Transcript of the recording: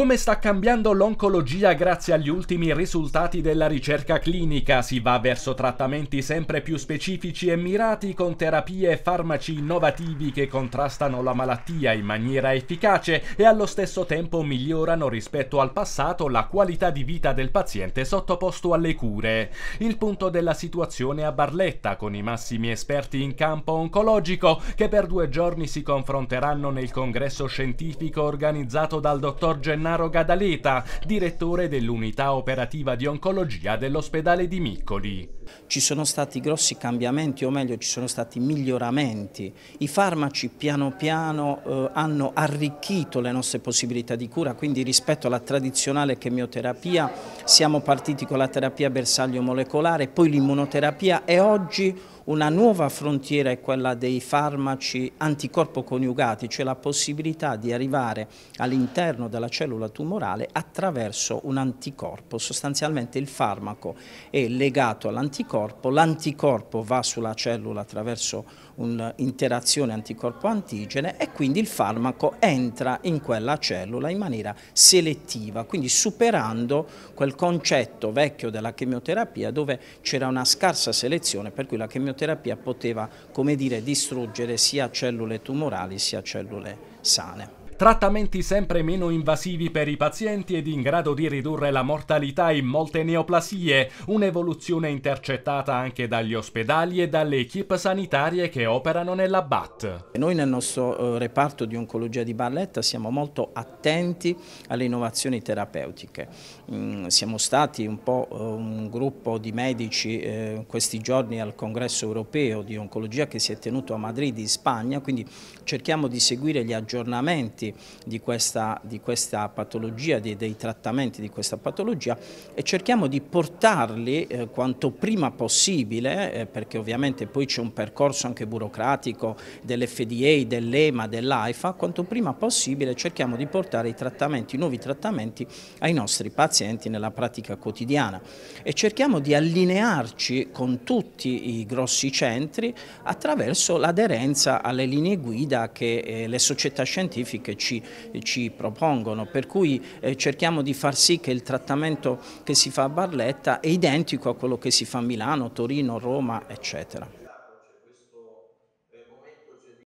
Come sta cambiando l'oncologia grazie agli ultimi risultati della ricerca clinica? Si va verso trattamenti sempre più specifici e mirati con terapie e farmaci innovativi che contrastano la malattia in maniera efficace e allo stesso tempo migliorano rispetto al passato la qualità di vita del paziente sottoposto alle cure. Il punto della situazione a Barletta con i massimi esperti in campo oncologico che per due giorni si confronteranno nel congresso scientifico organizzato dal dottor Gennaro Gennaro Gadaleta, direttore dell'unità operativa di oncologia dell'ospedale di Miccoli ci sono stati grossi cambiamenti o meglio ci sono stati miglioramenti. I farmaci piano piano eh, hanno arricchito le nostre possibilità di cura, quindi rispetto alla tradizionale chemioterapia siamo partiti con la terapia bersaglio molecolare, poi l'immunoterapia e oggi una nuova frontiera è quella dei farmaci anticorpo coniugati, cioè la possibilità di arrivare all'interno della cellula tumorale attraverso un anticorpo. Sostanzialmente il farmaco è legato all'anticorpo anticorpo, l'anticorpo va sulla cellula attraverso un'interazione anticorpo-antigene e quindi il farmaco entra in quella cellula in maniera selettiva, quindi superando quel concetto vecchio della chemioterapia dove c'era una scarsa selezione per cui la chemioterapia poteva, come dire, distruggere sia cellule tumorali sia cellule sane trattamenti sempre meno invasivi per i pazienti ed in grado di ridurre la mortalità in molte neoplasie, un'evoluzione intercettata anche dagli ospedali e dalle equip sanitarie che operano nella BAT. Noi nel nostro eh, reparto di oncologia di Barletta siamo molto attenti alle innovazioni terapeutiche. Mm, siamo stati un po' eh, un gruppo di medici eh, questi giorni al congresso europeo di oncologia che si è tenuto a Madrid in Spagna, quindi cerchiamo di seguire gli aggiornamenti di, questa, di questa, patologia, di, dei trattamenti di questa patologia e cerchiamo di portarli eh, quanto prima possibile, eh, perché ovviamente poi c'è un percorso anche burocratico dell'FDA, dell'EMA, dell'AIFA, quanto prima possibile cerchiamo di portare i, trattamenti, i nuovi trattamenti ai nostri pazienti nella pratica quotidiana e cerchiamo di allinearci con tutti i grossi centri attraverso l'aderenza alle linee guida che eh, le società scientifiche ci, ci propongono, per cui eh, cerchiamo di far sì che il trattamento che si fa a Barletta è identico a quello che si fa a Milano, Torino, Roma, eccetera.